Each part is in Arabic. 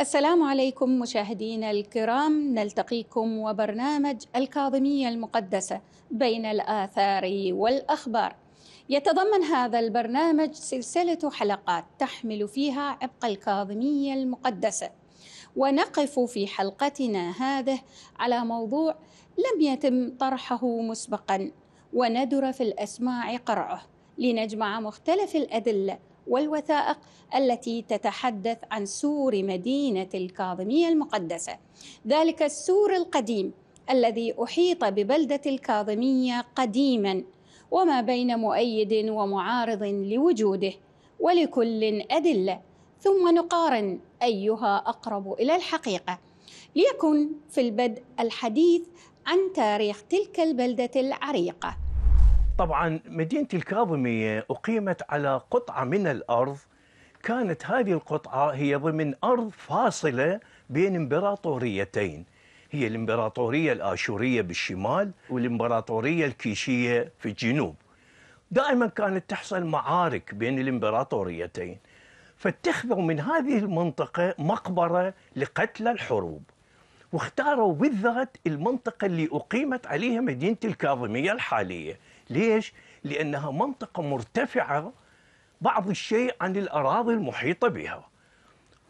السلام عليكم مشاهدينا الكرام نلتقيكم وبرنامج الكاظمية المقدسة بين الآثار والأخبار يتضمن هذا البرنامج سلسلة حلقات تحمل فيها عبق الكاظمية المقدسة ونقف في حلقتنا هذه على موضوع لم يتم طرحه مسبقا وندر في الأسماع قرعه لنجمع مختلف الأدلة والوثائق التي تتحدث عن سور مدينة الكاظمية المقدسة ذلك السور القديم الذي أحيط ببلدة الكاظمية قديما وما بين مؤيد ومعارض لوجوده ولكل أدلة ثم نقارن أيها أقرب إلى الحقيقة ليكن في البدء الحديث عن تاريخ تلك البلدة العريقة طبعا مدينة الكاظمية أقيمت على قطعة من الأرض كانت هذه القطعة هي ضمن أرض فاصلة بين امبراطوريتين هي الامبراطورية الآشورية بالشمال والامبراطورية الكيشية في الجنوب دائما كانت تحصل معارك بين الامبراطوريتين فاتخذوا من هذه المنطقة مقبرة لقتلى الحروب واختاروا بالذات المنطقة اللي أقيمت عليها مدينة الكاظمية الحالية ليش؟ لأنها منطقة مرتفعة بعض الشيء عن الأراضي المحيطة بها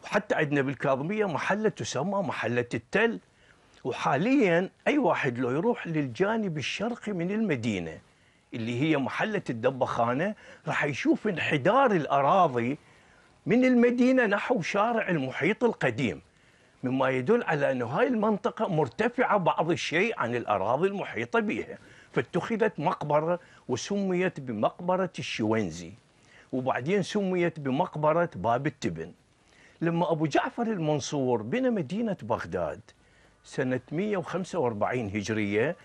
وحتى عندنا بالكاظمية محلة تسمى محلة التل وحاليا أي واحد لو يروح للجانب الشرقي من المدينة اللي هي محلة الدبخانة راح يشوف انحدار الأراضي من المدينة نحو شارع المحيط القديم مما يدل على أن هاي المنطقة مرتفعة بعض الشيء عن الأراضي المحيطة بها فاتخذت مقبرة وسميت بمقبرة الشوينزي وبعدين سميت بمقبرة باب التبن لما أبو جعفر المنصور بنى مدينة بغداد سنة 145 هجرية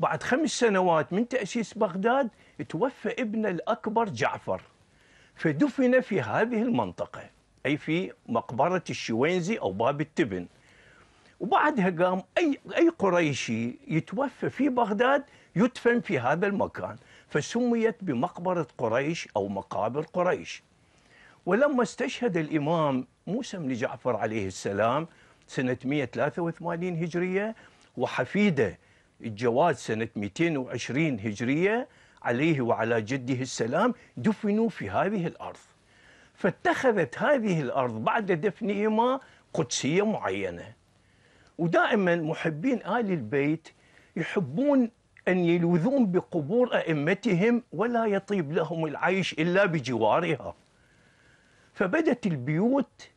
بعد خمس سنوات من تأسيس بغداد توفى ابن الأكبر جعفر فدفن في هذه المنطقة أي في مقبرة الشوينزي أو باب التبن وبعدها قام أي أي قريشي يتوفى في بغداد يدفن في هذا المكان فسميت بمقبرة قريش أو مقابر قريش ولما استشهد الإمام موسى بن جعفر عليه السلام سنة 183 هجرية وحفيده الجواد سنة 220 هجرية عليه وعلى جده السلام دفنوا في هذه الأرض فاتخذت هذه الأرض بعد دفنهما قدسية معينة ودائما محبين آل البيت يحبون أن يلوذون بقبور أئمتهم ولا يطيب لهم العيش إلا بجوارها فبدت البيوت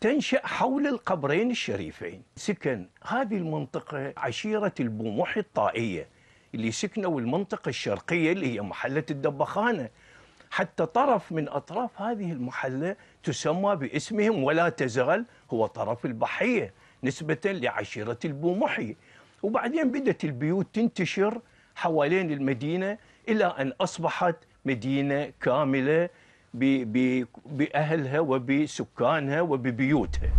تنشأ حول القبرين الشريفين سكن هذه المنطقة عشيرة البومح الطائية اللي سكنوا المنطقة الشرقية اللي هي محلة الدبخانة حتى طرف من أطراف هذه المحلة تسمى باسمهم ولا تزال هو طرف البحية نسبة لعشيرة البومحي وبعدين بدأت البيوت تنتشر حوالين المدينة إلى أن أصبحت مدينة كاملة بأهلها وبسكانها وببيوتها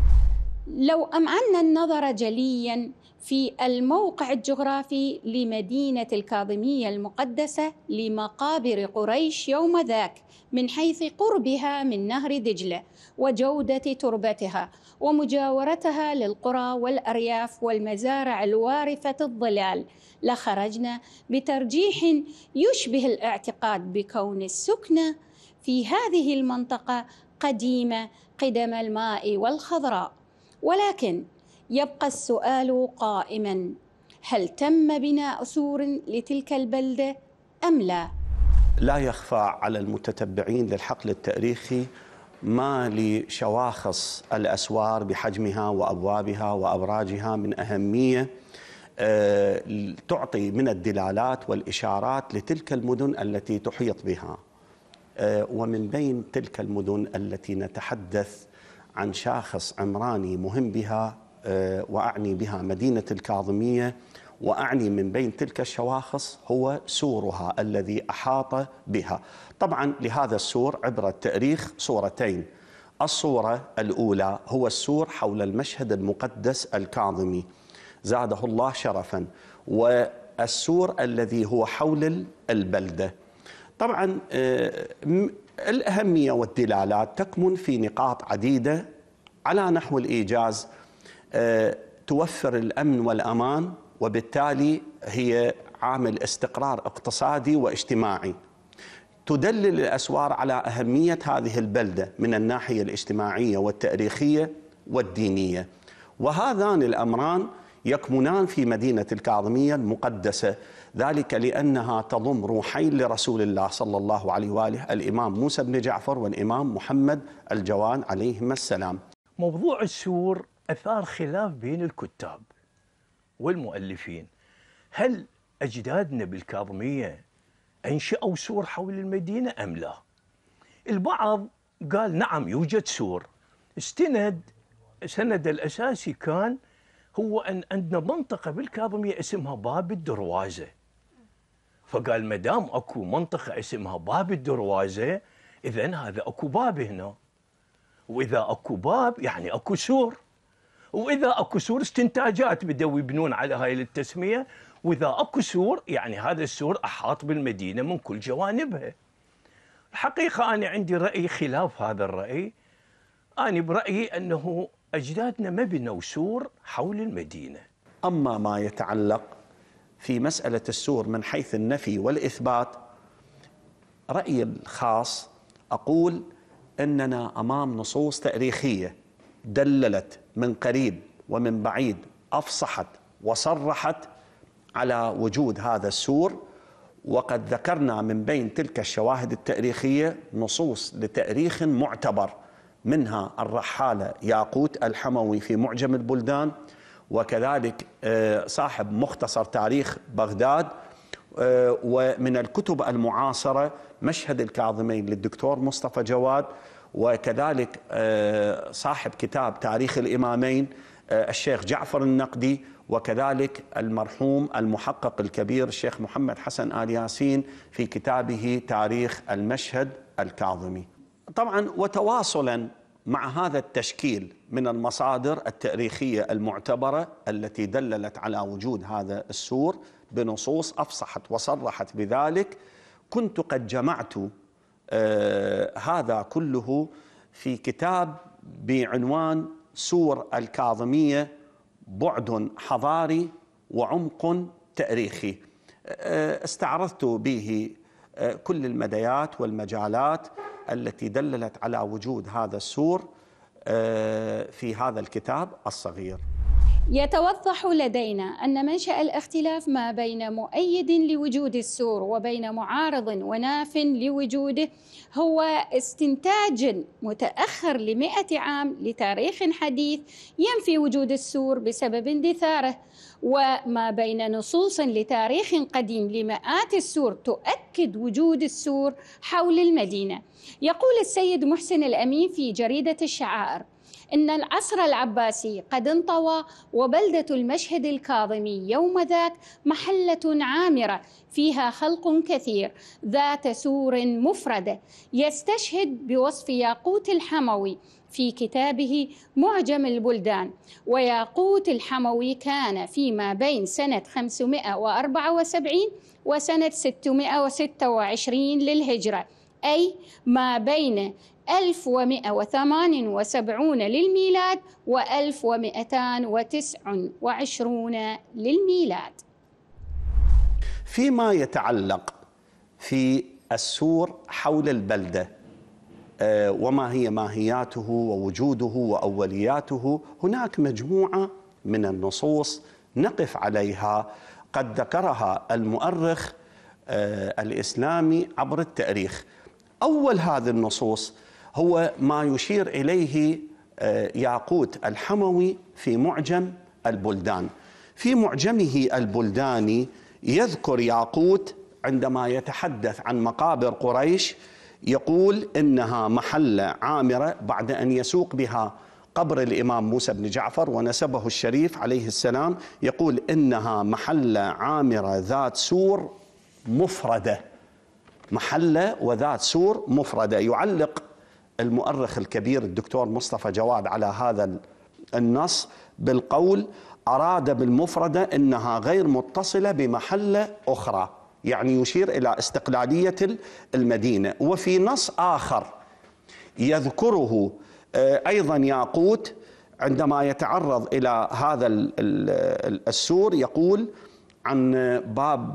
لو أمعنا النظر جليا في الموقع الجغرافي لمدينة الكاظمية المقدسة لمقابر قريش يوم ذاك من حيث قربها من نهر دجلة وجودة تربتها ومجاورتها للقرى والأرياف والمزارع الوارفة الظلال لخرجنا بترجيح يشبه الاعتقاد بكون السكنة في هذه المنطقة قديمة قدم الماء والخضراء ولكن يبقى السؤال قائما هل تم بناء سور لتلك البلده ام لا؟ لا يخفى على المتتبعين للحقل التاريخي ما لشواخص الاسوار بحجمها وابوابها وابراجها من اهميه آه، تعطي من الدلالات والاشارات لتلك المدن التي تحيط بها آه، ومن بين تلك المدن التي نتحدث عن شاخص عمراني مهم بها واعني بها مدينه الكاظميه واعني من بين تلك الشواخص هو سورها الذي احاط بها. طبعا لهذا السور عبر التاريخ صورتين. الصوره الاولى هو السور حول المشهد المقدس الكاظمي زاده الله شرفا والسور الذي هو حول البلده. طبعا آه، الاهميه والدلالات تكمن في نقاط عديده على نحو الايجاز آه، توفر الامن والامان وبالتالي هي عامل استقرار اقتصادي واجتماعي تدلل الاسوار على اهميه هذه البلده من الناحيه الاجتماعيه والتاريخيه والدينيه وهذان الامران يكمنان في مدينه الكاظميه المقدسه ذلك لانها تضم روحين لرسول الله صلى الله عليه واله الامام موسى بن جعفر والامام محمد الجواد عليهما السلام موضوع السور أثار خلاف بين الكتاب والمؤلفين هل أجدادنا بالكاظمية أنشأوا سور حول المدينة أم لا البعض قال نعم يوجد سور استند سند الأساسي كان هو أن عندنا منطقة بالكاظمية اسمها باب الدروازة فقال ما دام اكو منطقه اسمها باب الدروازه اذا هذا اكو باب هنا واذا اكو باب يعني اكو سور واذا اكو سور استنتاجات بدأوا يبنون على هاي التسميه واذا اكو سور يعني هذا السور احاط بالمدينه من كل جوانبها. الحقيقه انا عندي راي خلاف هذا الراي. انا برايي انه اجدادنا ما بنوا سور حول المدينه. اما ما يتعلق في مساله السور من حيث النفي والاثبات رايي الخاص اقول اننا امام نصوص تاريخيه دللت من قريب ومن بعيد افصحت وصرحت على وجود هذا السور وقد ذكرنا من بين تلك الشواهد التاريخيه نصوص لتاريخ معتبر منها الرحاله ياقوت الحموي في معجم البلدان وكذلك آه، صاحب مختصر تاريخ بغداد آه، ومن الكتب المعاصره مشهد الكاظمين للدكتور مصطفى جواد وكذلك آه، صاحب كتاب تاريخ الإمامين آه، الشيخ جعفر النقدي وكذلك المرحوم المحقق الكبير الشيخ محمد حسن آل ياسين في كتابه تاريخ المشهد الكاظمي طبعا وتواصلا مع هذا التشكيل من المصادر التاريخية المعتبرة التي دللت على وجود هذا السور بنصوص أفصحت وصرحت بذلك كنت قد جمعت آه، هذا كله في كتاب بعنوان سور الكاظمية بعد حضاري وعمق تاريخي آه، استعرضت به آه، كل المديات والمجالات التي دللت على وجود هذا السور في هذا الكتاب الصغير يتوضح لدينا أن منشأ الاختلاف ما بين مؤيد لوجود السور وبين معارض وناف لوجوده هو استنتاج متأخر لمئة عام لتاريخ حديث ينفي وجود السور بسبب اندثاره وما بين نصوص لتاريخ قديم لمئات السور تؤكد وجود السور حول المدينة يقول السيد محسن الأمين في جريدة الشعائر إن العصر العباسي قد انطوى وبلدة المشهد الكاظمي يوم ذاك محلة عامرة فيها خلق كثير ذات سور مفردة يستشهد بوصف ياقوت الحموي في كتابه معجم البلدان وياقوت الحموي كان فيما بين سنة 574 وسنة 626 للهجرة أي ما بين 1178 للميلاد و1229 للميلاد فيما يتعلق في السور حول البلدة آه، وما هي ماهياته ووجوده وأولياته هناك مجموعة من النصوص نقف عليها قد ذكرها المؤرخ آه، الإسلامي عبر التاريخ أول هذه النصوص هو ما يشير إليه آه، ياقوت الحموي في معجم البلدان في معجمه البلداني يذكر ياقوت عندما يتحدث عن مقابر قريش يقول انها محله عامره بعد ان يسوق بها قبر الامام موسى بن جعفر ونسبه الشريف عليه السلام يقول انها محله عامره ذات سور مفرده محله وذات سور مفرده يعلق المؤرخ الكبير الدكتور مصطفى جواد على هذا النص بالقول أراد بالمفردة أنها غير متصلة بمحلة أخرى يعني يشير إلى استقلالية المدينة وفي نص آخر يذكره آه، أيضا ياقوت عندما يتعرض إلى هذا السور يقول عن باب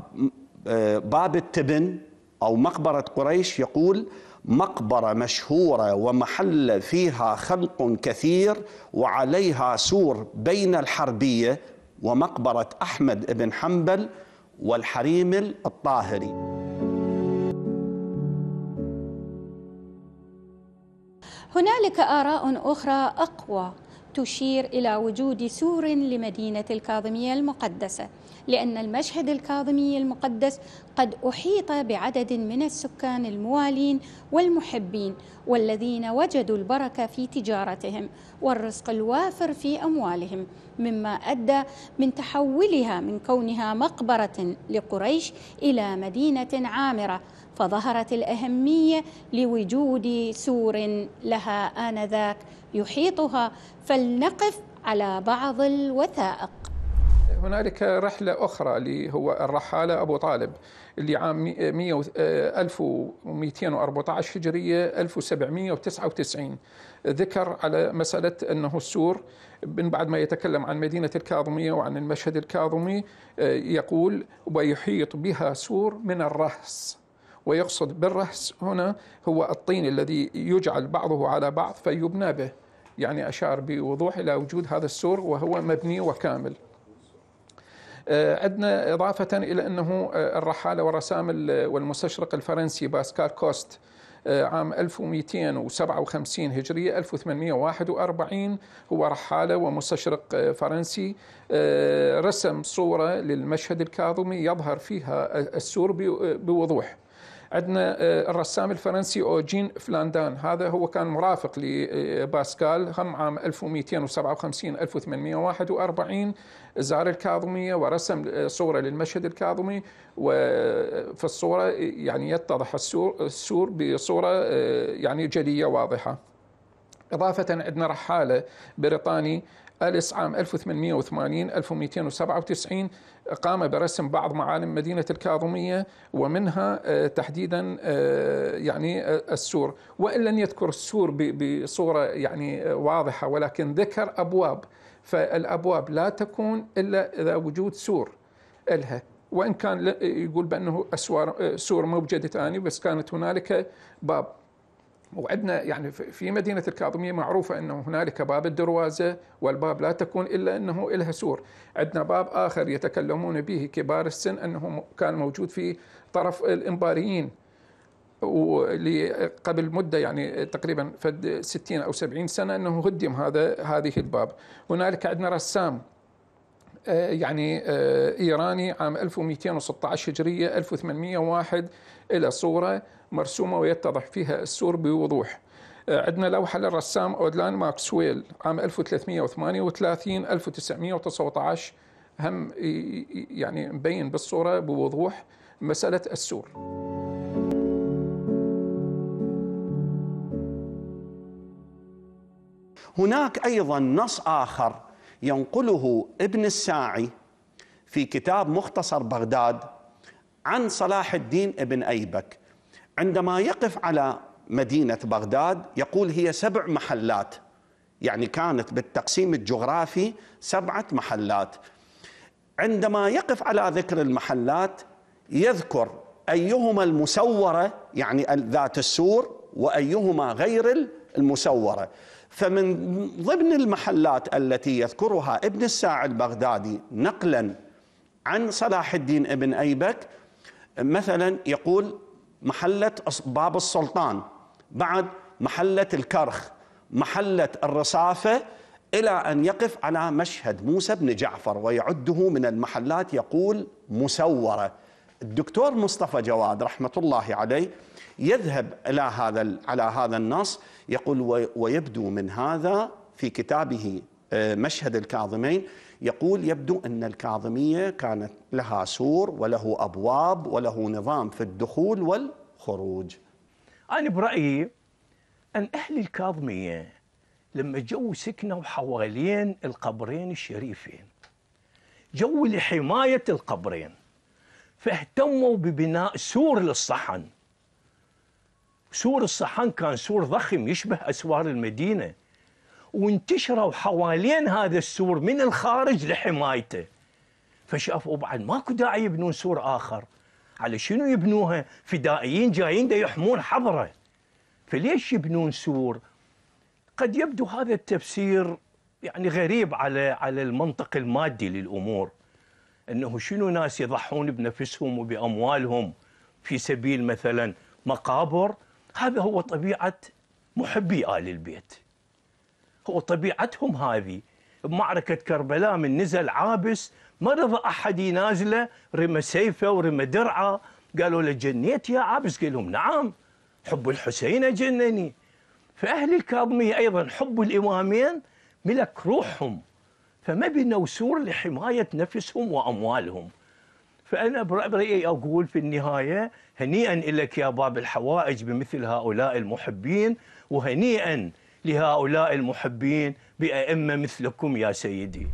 آه، باب التبن أو مقبرة قريش يقول مقبرة مشهورة ومحل فيها خلق كثير وعليها سور بين الحربية ومقبرة أحمد بن حنبل والحريم الطاهري هنالك آراء أخرى أقوى تشير إلى وجود سور لمدينة الكاظمية المقدسة لأن المشهد الكاظمي المقدس قد أحيط بعدد من السكان الموالين والمحبين والذين وجدوا البركة في تجارتهم والرزق الوافر في أموالهم مما أدى من تحولها من كونها مقبرة لقريش إلى مدينة عامرة فظهرت الأهمية لوجود سور لها آنذاك يحيطها فلنقف على بعض الوثائق هنالك رحلة أخرى اللي هو الرحالة أبو طالب اللي عام 1214 آه، آه، هجرية 1799 ذكر على مسألة أنه السور من بعد ما يتكلم عن مدينة الكاظمية وعن المشهد الكاظمي آه، يقول ويحيط بها سور من الرهس ويقصد بالرهس هنا هو الطين الذي يجعل بعضه على بعض فيبنى به يعني أشار بوضوح إلى وجود هذا السور وهو مبني وكامل آه، عندنا إضافة إلى أنه آه، الرحالة والرسام والمستشرق الفرنسي باسكال كوست آه، عام 1257 هجرية 1841 هو رحالة ومستشرق فرنسي رسم صورة للمشهد الكاظمي يظهر فيها السور بوضوح عندنا آه، الرسام الفرنسي أوجين فلاندان هذا هو كان مرافق لباسكال هم عام 1257 1841 زار الكاظمية ورسم آه، صورة للمشهد الكاظمي وفي الصورة يعني يتضح السور بصورة آه، يعني جلية واضحة إضافة عندنا رحالة بريطاني أليس عام 1880 1297 قام برسم بعض معالم مدينة الكاظمية ومنها آه، تحديدا آه، يعني آه، السور وإن لم يذكر السور بصورة يعني واضحة ولكن ذكر أبواب فالأبواب لا تكون إلا إذا وجود سور لها وإن كان يقول بأنه أسوار سور موجودة آني بس كانت هنالك باب وعندنا يعني في مدينه الكاظميه معروفه انه هنالك باب الدروازه والباب لا تكون الا انه لها سور، عندنا باب اخر يتكلمون به كبار السن انه كان موجود في طرف الانباريين قبل مده يعني تقريبا فد 60 او 70 سنه انه هدم هذا هذه الباب، هنالك عندنا رسام آه، يعني آه، ايراني عام 1216 هجريه 1801 الى صوره مرسومة ويتضح فيها السور بوضوح آه، عندنا لوحة للرسام أودلان ماكسويل عام 1338 1919 هم يعني مبين بالصورة بوضوح مسألة السور هناك أيضا نص آخر ينقله ابن الساعي في كتاب مختصر بغداد عن صلاح الدين ابن أيبك عندما يقف على مدينة بغداد يقول هي سبع محلات يعني كانت بالتقسيم الجغرافي سبعة محلات عندما يقف على ذكر المحلات يذكر أيهما المسورة يعني ذات السور وأيهما غير المسورة فمن ضمن المحلات التي يذكرها ابن الساعي البغدادي نقلا عن صلاح الدين ابن أيبك مثلا يقول محلة باب السلطان بعد محلة الكرخ محلة الرصافة إلى أن يقف على مشهد موسى بن جعفر ويعده من المحلات يقول مسورة الدكتور مصطفى جواد رحمة الله عليه يذهب إلى هذا على هذا النص يقول ويبدو من هذا في كتابه مشهد الكاظمين يقول يبدو أن الكاظمية كانت لها سور وله أبواب وله نظام في الدخول والخروج أنا برأيي أن أهل الكاظمية لما جو سكنوا حوالين القبرين الشريفين جو لحماية القبرين فاهتموا ببناء سور للصحن سور الصحن كان سور ضخم يشبه أسوار المدينة وانتشروا حوالين هذا السور من الخارج لحمايته فشافوا بعد ماكو داعي يبنون سور اخر على شنو يبنوها فدائيين جايين دا يحمون حضره فليش يبنون سور قد يبدو هذا التفسير يعني غريب على على المنطق المادي للامور انه شنو ناس يضحون بنفسهم وباموالهم في سبيل مثلا مقابر هذا هو طبيعه محبي ال البيت وطبيعتهم هذه بمعركة كربلاء من نزل عابس ما رضى أحد ينازله رمى سيفه ورمى درعه قالوا له جنيت يا عابس قال لهم نعم حب الحسين جنني فأهل الكاظمية أيضا حب الإمامين ملك روحهم فما بنوا سور لحماية نفسهم وأموالهم فأنا برأيي أقول في النهاية هنيئا لك يا باب الحوائج بمثل هؤلاء المحبين وهنيئا لهؤلاء المحبين بأئمة مثلكم يا سيدي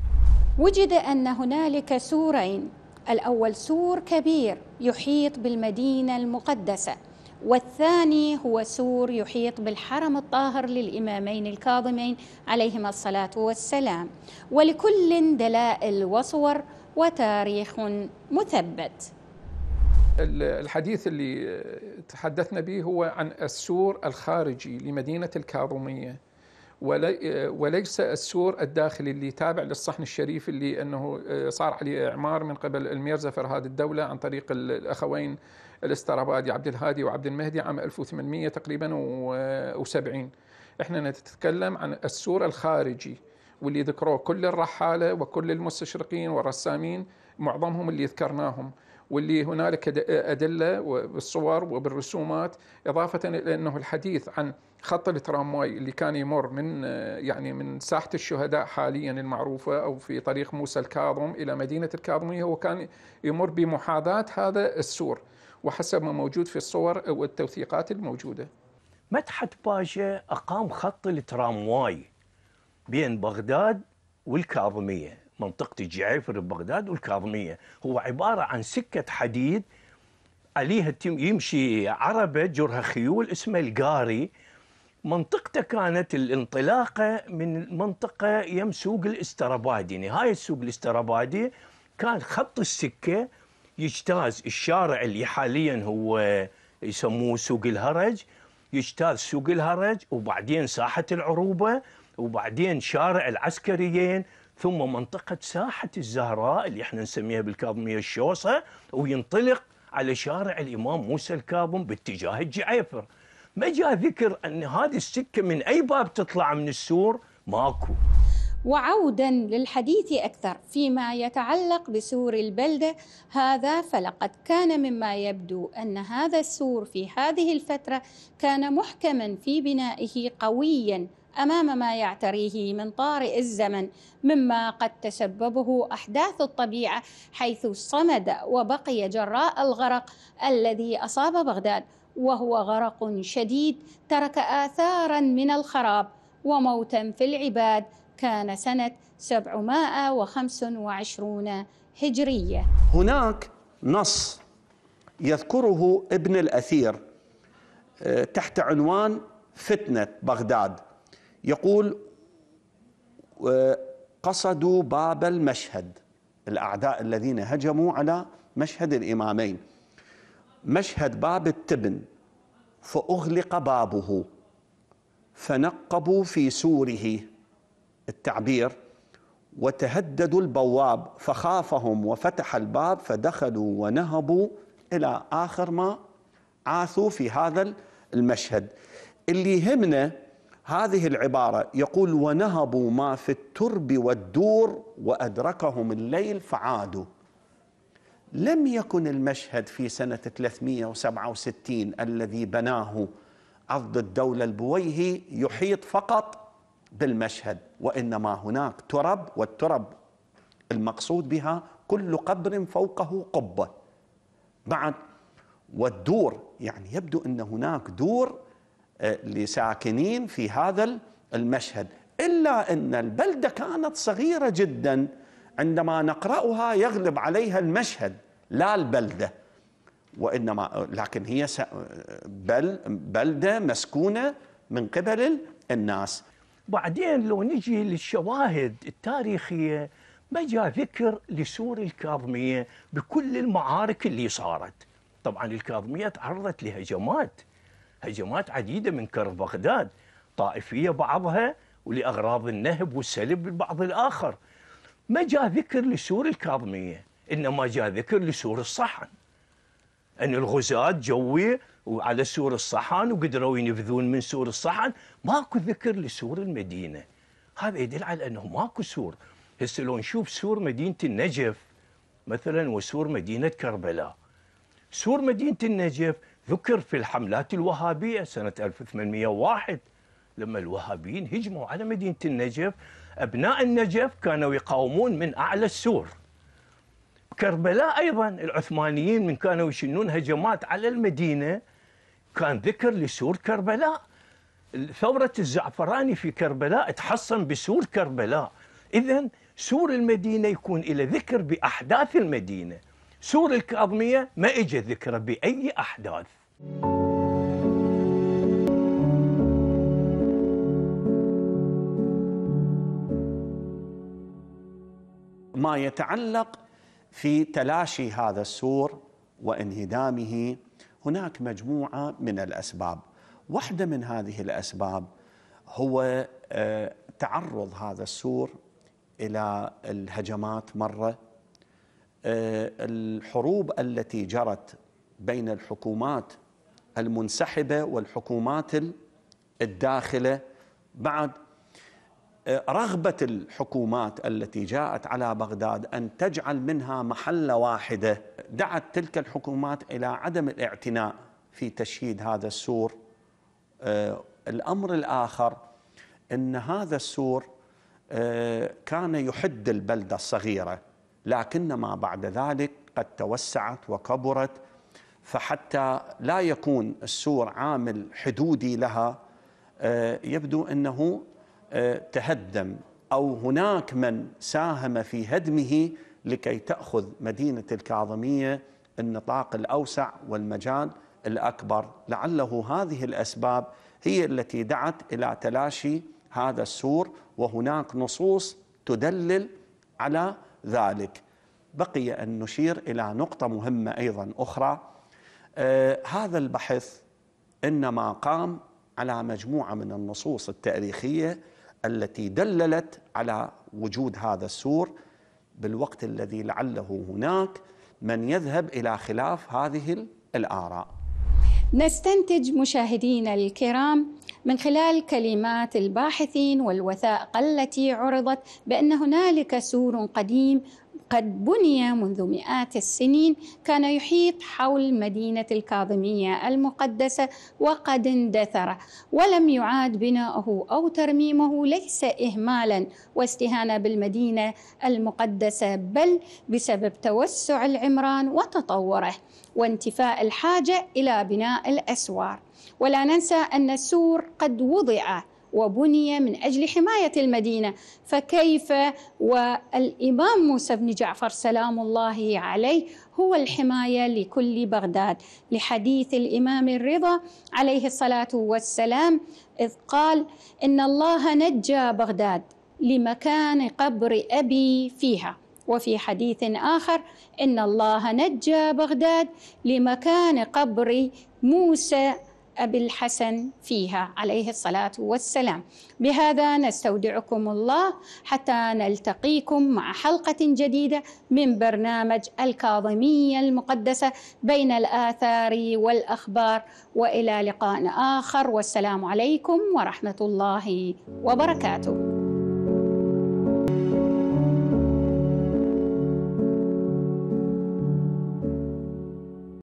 وجد أن هنالك سورين الأول سور كبير يحيط بالمدينة المقدسة والثاني هو سور يحيط بالحرم الطاهر للإمامين الكاظمين عليهما الصلاة والسلام ولكل دلائل وصور وتاريخ مثبت الحديث اللي تحدثنا به هو عن السور الخارجي لمدينة الكاظمية وليس السور الداخلي اللي تابع للصحن الشريف اللي انه آه، صار عليه اعمار من قبل الميرزا فرهاد الدوله عن طريق الاخوين الاسترابادي عبد الهادي وعبد المهدي عام 1800 تقريبا و70 احنا نتكلم عن السور الخارجي واللي ذكروه كل الرحاله وكل المستشرقين والرسامين معظمهم اللي ذكرناهم واللي هنالك ادله بالصور وبالرسومات اضافه الى انه الحديث عن خط الترامواي اللي كان يمر من يعني من ساحه الشهداء حاليا المعروفه او في طريق موسى الكاظم الى مدينه الكاظميه هو كان يمر بمحاذاه هذا السور وحسب ما موجود في الصور والتوثيقات الموجوده. مدحت باشا اقام خط الترامواي بين بغداد والكاظميه منطقة الجعيفر ببغداد والكاظمية هو عبارة عن سكة حديد عليها يمشي عربة جرها خيول اسمها القاري منطقته كانت الانطلاقة من منطقة يم سوق الاسترابادي نهاية سوق الاسترابادي كان خط السكة يجتاز الشارع اللي حاليا هو يسموه سوق الهرج يجتاز سوق الهرج وبعدين ساحة العروبة وبعدين شارع العسكريين ثم منطقة ساحة الزهراء اللي احنا نسميها بالكاظمية الشوصة وينطلق على شارع الإمام موسى الكاظم باتجاه الجعيفر ما جاء ذكر أن هذه السكة من أي باب تطلع من السور ماكو وعودا للحديث اكثر فيما يتعلق بسور البلده هذا فلقد كان مما يبدو ان هذا السور في هذه الفتره كان محكما في بنائه قويا امام ما يعتريه من طارئ الزمن مما قد تسببه احداث الطبيعه حيث صمد وبقي جراء الغرق الذي اصاب بغداد وهو غرق شديد ترك اثارا من الخراب وموتا في العباد كان سنه 725 هجريه. هناك نص يذكره ابن الاثير آه، تحت عنوان فتنه بغداد يقول آه، قصدوا باب المشهد الأعداء الذين هجموا على مشهد الإمامين مشهد باب التبن فأغلق بابه فنقبوا في سوره التعبير وتهددوا البواب فخافهم وفتح الباب فدخلوا ونهبوا إلى آخر ما عاثوا في هذا المشهد اللي يهمنا هذه العبارة يقول ونهبوا ما في الترب والدور وأدركهم الليل فعادوا لم يكن المشهد في سنة 367 الذي بناه عضد الدولة البويهي يحيط فقط بالمشهد وإنما هناك ترب والترب المقصود بها كل قبر فوقه قبة بعد والدور يعني يبدو أن هناك دور آه، لساكنين في هذا المشهد إلا أن البلدة كانت صغيرة جدا عندما نقرأها يغلب عليها المشهد لا البلدة وإنما لكن هي بل بلدة مسكونة من قبل الناس بعدين لو نجي للشواهد التاريخية ما جاء ذكر لسور الكاظمية بكل المعارك اللي صارت طبعا الكاظمية تعرضت لهجمات هجمات عديدة من كرب بغداد طائفية بعضها ولأغراض النهب والسلب البعض الآخر ما جاء ذكر لسور الكاظمية إنما جاء ذكر لسور الصحن أن الغزاة جوي وعلى سور الصحن وقدروا ينفذون من سور الصحن ماكو ذكر لسور المدينة هذا يدل على أنه ماكو سور هسه لو نشوف سور مدينة النجف مثلا وسور مدينة كربلاء سور مدينة النجف ذكر في الحملات الوهابية سنة 1801 لما الوهابيين هجموا على مدينة النجف أبناء النجف كانوا يقاومون من أعلى السور كربلاء أيضا العثمانيين من كانوا يشنون هجمات على المدينة كان ذكر لسور كربلاء ثورة الزعفراني في كربلاء تحصن بسور كربلاء إذا سور المدينة يكون إلى ذكر بأحداث المدينة سور الكاظمية ما إجا ذكر بأي أحداث ما يتعلق في تلاشي هذا السور وانهدامه هناك مجموعه من الاسباب واحده من هذه الاسباب هو آه، تعرض هذا السور الى الهجمات مره آه، الحروب التي جرت بين الحكومات المنسحبة والحكومات الداخلة بعد آه، رغبة الحكومات التي جاءت على بغداد أن تجعل منها محلة واحدة دعت تلك الحكومات إلى عدم الاعتناء في تشييد هذا السور آه، الأمر الآخر أن هذا السور كان يحد البلدة الصغيرة لكن ما بعد ذلك قد توسعت وكبرت فحتى لا يكون السور عامل حدودي لها آه، يبدو انه آه، تهدم او هناك من ساهم في هدمه لكي تاخذ مدينه الكاظميه النطاق الاوسع والمجال الاكبر لعله هذه الاسباب هي التي دعت الى تلاشي هذا السور وهناك نصوص تدلل على ذلك بقي أن نشير إلى نقطة مهمة أيضا أخرى آه، هذا البحث إنما قام على مجموعة من النصوص التاريخية التي دللت على وجود هذا السور بالوقت الذي لعله هناك من يذهب إلى خلاف هذه الآراء نستنتج مشاهدينا الكرام من خلال كلمات الباحثين والوثائق التي عرضت بأن هنالك سور قديم قد بني منذ مئات السنين كان يحيط حول مدينة الكاظمية المقدسة وقد اندثر ولم يعاد بناؤه أو ترميمه ليس إهمالا واستهانة بالمدينة المقدسة بل بسبب توسع العمران وتطوره وانتفاء الحاجة إلى بناء الأسوار ولا ننسى أن السور قد وضع وبني من أجل حماية المدينة فكيف والإمام موسى بن جعفر سلام الله عليه هو الحماية لكل بغداد لحديث الإمام الرضا عليه الصلاة والسلام إذ قال إن الله نجى بغداد لمكان قبر أبي فيها وفي حديث آخر إن الله نجى بغداد لمكان قبر موسى أبي الحسن فيها عليه الصلاة والسلام بهذا نستودعكم الله حتى نلتقيكم مع حلقة جديدة من برنامج الكاظمية المقدسة بين الآثار والأخبار وإلى لقاء آخر والسلام عليكم ورحمة الله وبركاته